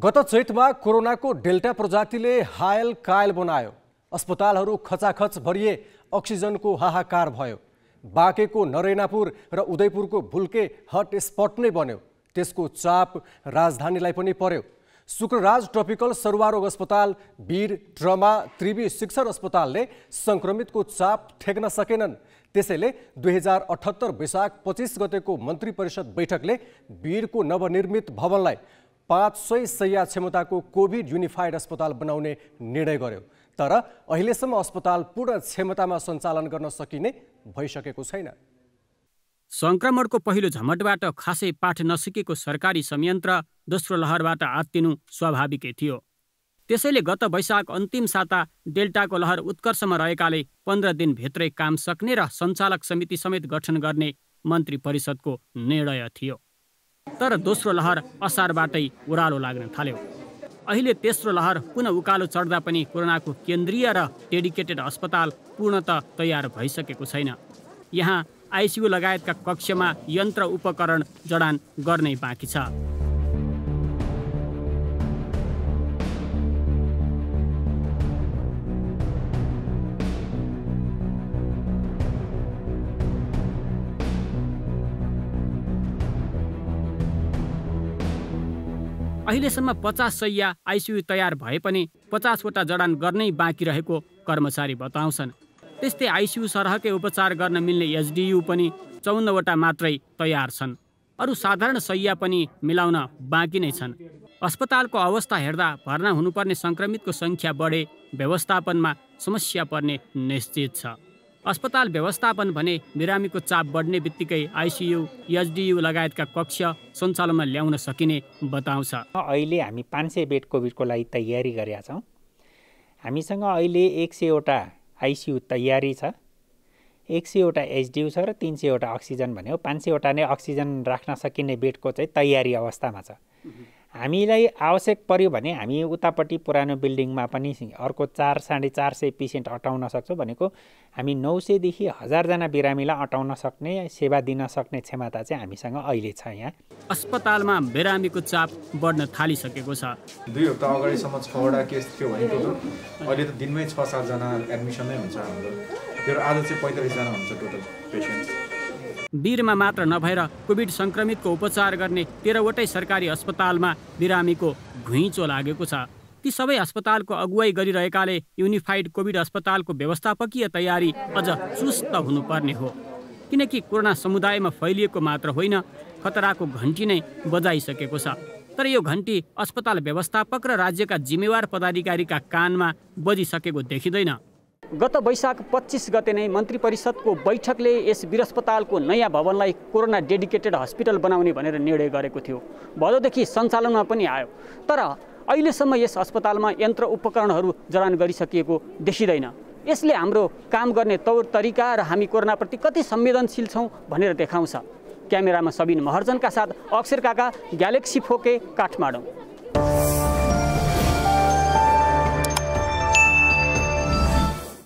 गत चैतमा कोरोनाको डेल्टा प्रजातिले हायल कायल बनायो अस्पतालहरू खचाखच भरिए अक्सिजनको हाहाकार भयो बाँकेको नरेनापुर र उदयपुरको भुल्के हटस्पट नै बन्यो त्यसको चाप राजधानीलाई पनि पर्यो शुक्रराज ट्रपिकल सरुवारोग अस्पताल वीर ट्रमा त्रिवी शिक्षण अस्पतालले सङ्क्रमितको चाप ठेक्न सकेनन् त्यसैले दुई हजार अठहत्तर वैशाख पच्चिस गतेको मन्त्री परिषद बैठकले वीरको नवनिर्मित भवनलाई पाँच सय सय क्षमताको कोभिड युनिफाइड अस्पताल बनाउने निर्णय गर्यो तर अहिलेसम्म अस्पताल पूर्ण क्षमतामा सञ्चालन गर्न सकिने भइसकेको छैन सङ्क्रमणको पहिलो झमटबाट खासै पाठ नसिकेको सरकारी संयन्त्र दोस्रो लहरबाट आत्तिनु स्वाभाविकै थियो त्यसैले गत वैशाख अन्तिम साता डेल्टाको लहर उत्कर्षमा रहेकाले पन्ध्र दिनभित्रै काम सक्ने र सञ्चालक समिति समेत गठन गर्ने मन्त्री परिषदको निर्णय थियो तर दोस्रो लहर असारबाटै ओह्रालो लाग्न थाल्यो अहिले तेस्रो लहर पुनः उकालो चढ्दा पनि कोरोनाको केन्द्रीय र डेडिकेटेड अस्पताल पूर्णत तयार भइसकेको छैन यहाँ आइसियु लगायतका कक्षमा यन्त्र उपकरण जडान गर्नै बाँकी छ अहिलेसम्म पचास सय आइसियु तयार भए पनि पचासवटा जडान गर्नै बाँकी रहेको कर्मचारी बताउँछन् त्यस्तै आइसियु सरहकै उपचार गर्न मिल्ने एचडियु पनि चौन्नवटा मात्रै तयार छन् अरू साधारण सय्या पनि मिलाउन बाँकी नै छन् अस्पतालको अवस्था हेर्दा भर्ना हुनुपर्ने सङ्क्रमितको सङ्ख्या बढे व्यवस्थापनमा समस्या पर्ने निश्चित छ अस्पताल व्यवस्थापन भने बिरामीको चाप बढ्ने बित्तिकै आइसियु एचडियु लगायतका कक्ष सञ्चालनमा ल्याउन सकिने बताउँछ अहिले हामी पाँच सय बेड कोभिडको लागि तयारी गरेका छौँ हामीसँग अहिले एक सयवटा आइसियु तयारी छ एक सयवटा एचडियु छ र तिन सयवटा अक्सिजन भन्यो पाँच सयवटा नै अक्सिजन राख्न सकिने बेडको चाहिँ तयारी अवस्थामा छ हामीलाई आवश्यक पर्यो भने हामी उतापट्टि पुरानो बिल्डिङमा पनि अर्को चार साढे चार सय पेसेन्ट अटाउन सक्छौँ भनेको हामी नौ सयदेखि हजारजना बिरामीलाई अटाउन सक्ने सेवा दिन सक्ने क्षमता चाहिँ हामीसँग अहिले छ यहाँ अस्पतालमा बिरामीको चाप बढ्न थालिसकेको छ दुई हप्ता अगाडिसम्म छवटा केस थियो भनेको अहिले त दिनमै छ सातजना एडमिसनै हुन्छ हाम्रो आज चाहिँ पैँतालिसजना हुन्छ टोटल पेसेन्ट वीरमा मात्र नभएर कोभिड सङ्क्रमितको उपचार गर्ने तेह्रवटै सरकारी अस्पतालमा बिरामीको घुइँचो लागेको छ ती सबै अस्पतालको अगुवाई गरिरहेकाले युनिफाइड कोभिड अस्पतालको व्यवस्थापकीय तयारी अझ चुस्त हुनुपर्ने हो किनकि कोरोना समुदायमा फैलिएको मात्र होइन खतराको घन्टी नै बजाइसकेको छ तर यो घन्टी अस्पताल व्यवस्थापक र राज्यका जिम्मेवार पदाधिकारीका कानमा बजिसकेको देखिँदैन गत वैशाख पच्चिस गते नै मन्त्री परिषदको बैठकले यस वीर अस्पतालको नयाँ भवनलाई कोरोना डेडिकेटेड हस्पिटल बनाउने भनेर निर्णय गरेको थियो भदोदेखि सञ्चालनमा पनि आयो तर अहिलेसम्म यस अस्पतालमा यन्त्र उपकरणहरू जडान गरिसकिएको देखिँदैन यसले हाम्रो काम गर्ने तौर तरिका र हामी कोरोनाप्रति कति संवेदनशील छौँ भनेर देखाउँछ क्यामेरामा सबिन महर्जनका साथ अक्षर काका ग्यालेक्सी फोके काठमाडौँ